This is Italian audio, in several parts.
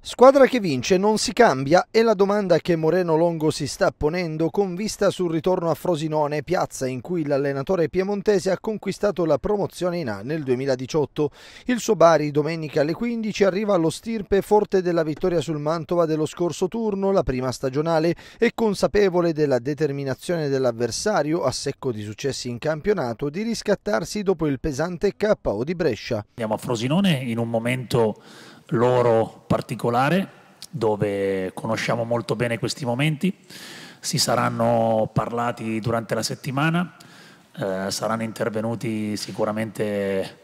Squadra che vince non si cambia è la domanda che Moreno Longo si sta ponendo con vista sul ritorno a Frosinone, piazza in cui l'allenatore piemontese ha conquistato la promozione in A nel 2018. Il suo Bari domenica alle 15 arriva allo stirpe forte della vittoria sul Mantova dello scorso turno, la prima stagionale, e consapevole della determinazione dell'avversario a secco di successi in campionato di riscattarsi dopo il pesante KO di Brescia. Andiamo a Frosinone in un momento loro particolare, dove conosciamo molto bene questi momenti, si saranno parlati durante la settimana, eh, saranno intervenuti sicuramente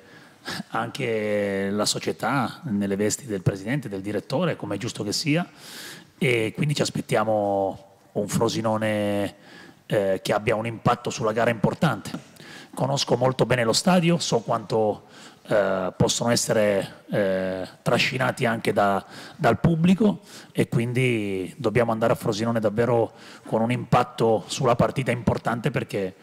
anche la società nelle vesti del presidente, del direttore, come è giusto che sia, e quindi ci aspettiamo un Frosinone eh, che abbia un impatto sulla gara importante conosco molto bene lo stadio, so quanto eh, possono essere eh, trascinati anche da, dal pubblico e quindi dobbiamo andare a Frosinone davvero con un impatto sulla partita importante perché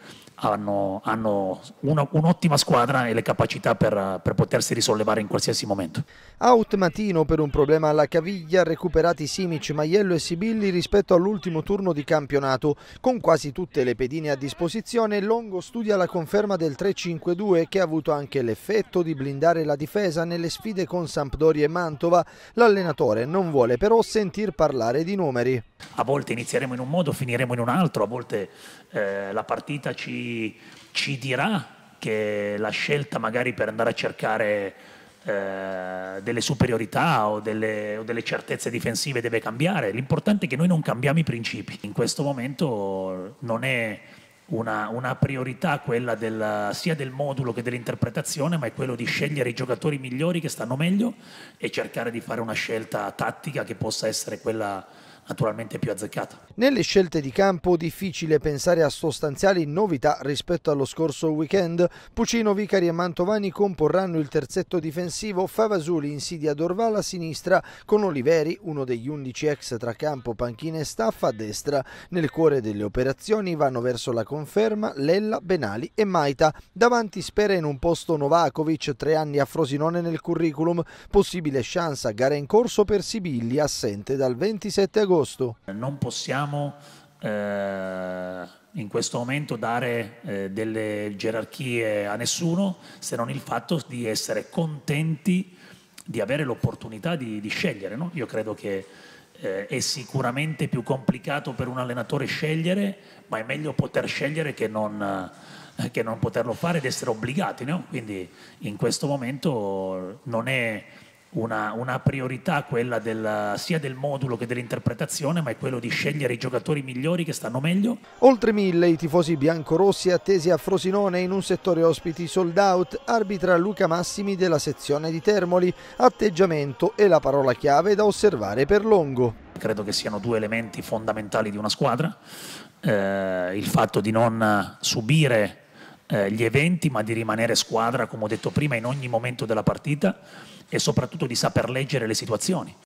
hanno, hanno una, un'ottima squadra e le capacità per, per potersi risollevare in qualsiasi momento. Out Matino per un problema alla caviglia, recuperati Simic, Maiello e Sibilli rispetto all'ultimo turno di campionato. Con quasi tutte le pedine a disposizione, Longo studia la conferma del 3-5-2 che ha avuto anche l'effetto di blindare la difesa nelle sfide con Sampdoria e Mantova. L'allenatore non vuole però sentir parlare di numeri. A volte inizieremo in un modo, finiremo in un altro, a volte eh, la partita ci ci, dirà che la scelta magari per andare a cercare eh, delle superiorità o delle, o delle, certezze difensive deve cambiare. L'importante è che noi non cambiamo i principi. In questo momento non è una, una priorità quella del, sia del modulo che dell'interpretazione, ma è quello di scegliere i giocatori migliori che stanno meglio e cercare di fare una scelta tattica che possa essere quella naturalmente più azzeccata. Nelle scelte di campo difficile pensare a sostanziali novità rispetto allo scorso weekend. Pucino, Vicari e Mantovani comporranno il terzetto difensivo, Favasuli insidia Dorval a sinistra con Oliveri, uno degli undici ex tra campo, panchina e staff a destra. Nel cuore delle operazioni vanno verso la conferma Lella, Benali e Maita. Davanti spera in un posto Novakovic, tre anni a Frosinone nel curriculum, possibile chance a gara in corso per Sibilli, assente dal 27 agosto. Non possiamo possiamo eh, in questo momento dare eh, delle gerarchie a nessuno se non il fatto di essere contenti di avere l'opportunità di, di, scegliere. No? Io credo che eh, è sicuramente più complicato per un allenatore scegliere, ma è meglio poter scegliere che non, eh, che non poterlo fare ed essere obbligati. No? Quindi in questo momento non è una, una priorità quella del, sia del modulo che dell'interpretazione, ma è quello di scegliere i giocatori migliori che stanno meglio. Oltre mille i tifosi biancorossi attesi a Frosinone in un settore ospiti sold out, arbitra Luca Massimi della sezione di Termoli, atteggiamento è la parola chiave da osservare per Longo. Credo che siano due elementi fondamentali di una squadra, eh, il fatto di non subire eh, gli eventi, ma di rimanere squadra, come ho detto prima, in ogni momento della partita e soprattutto di saper leggere le situazioni.